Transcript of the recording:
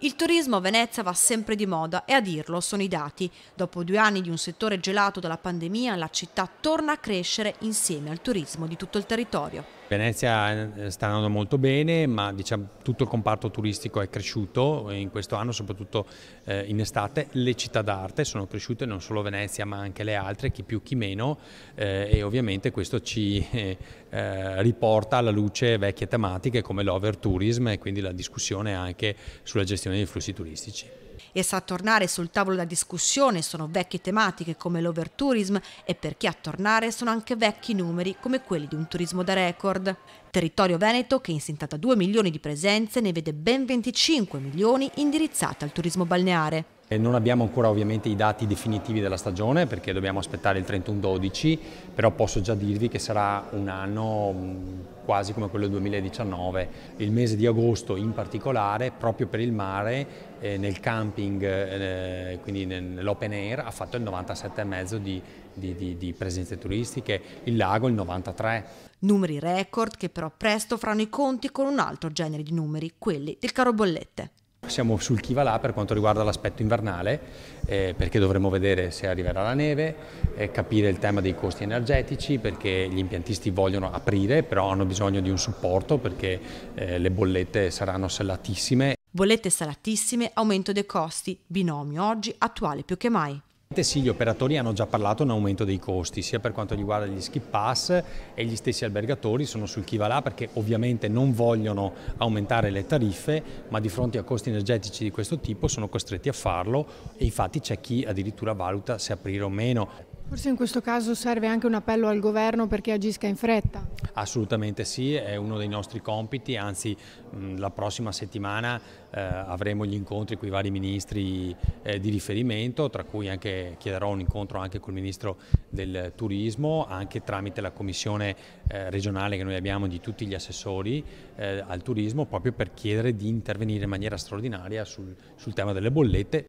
Il turismo a Venezia va sempre di moda e a dirlo sono i dati. Dopo due anni di un settore gelato dalla pandemia, la città torna a crescere insieme al turismo di tutto il territorio. Venezia eh, sta andando molto bene, ma diciamo, tutto il comparto turistico è cresciuto in questo anno, soprattutto eh, in estate. Le città d'arte sono cresciute, non solo Venezia, ma anche le altre, chi più chi meno, eh, e ovviamente questo ci eh, eh riporta alla luce vecchie tematiche come l'over tourism e quindi la discussione anche sulla gestione dei flussi turistici e sa tornare sul tavolo della discussione sono vecchie tematiche come l'overtourism e per chi a tornare sono anche vecchi numeri come quelli di un turismo da record nord. Territorio veneto che in 72 milioni di presenze ne vede ben 25 milioni indirizzate al turismo balneare non abbiamo ancora ovviamente i dati definitivi della stagione perché dobbiamo aspettare il 31-12, però posso già dirvi che sarà un anno mm, quasi come quello del 2019. Il mese di agosto in particolare, proprio per il mare, eh, nel camping, eh, quindi nell'open air, ha fatto il 97,5 di, di, di, di presenze turistiche, il lago il 93. Numeri record che però presto faranno i conti con un altro genere di numeri, quelli del caro bollette. Siamo sul chi va là per quanto riguarda l'aspetto invernale, eh, perché dovremo vedere se arriverà la neve, eh, capire il tema dei costi energetici, perché gli impiantisti vogliono aprire, però hanno bisogno di un supporto perché eh, le bollette saranno salatissime. Bollette salatissime, aumento dei costi, binomio oggi attuale più che mai. Sì, gli operatori hanno già parlato di un aumento dei costi, sia per quanto riguarda gli skip pass e gli stessi albergatori sono sul chi va là perché ovviamente non vogliono aumentare le tariffe, ma di fronte a costi energetici di questo tipo sono costretti a farlo e infatti c'è chi addirittura valuta se aprire o meno. Forse in questo caso serve anche un appello al governo perché agisca in fretta. Assolutamente sì, è uno dei nostri compiti, anzi la prossima settimana eh, avremo gli incontri con i vari ministri eh, di riferimento, tra cui anche, chiederò un incontro anche col ministro del turismo, anche tramite la commissione eh, regionale che noi abbiamo di tutti gli assessori eh, al turismo, proprio per chiedere di intervenire in maniera straordinaria sul, sul tema delle bollette.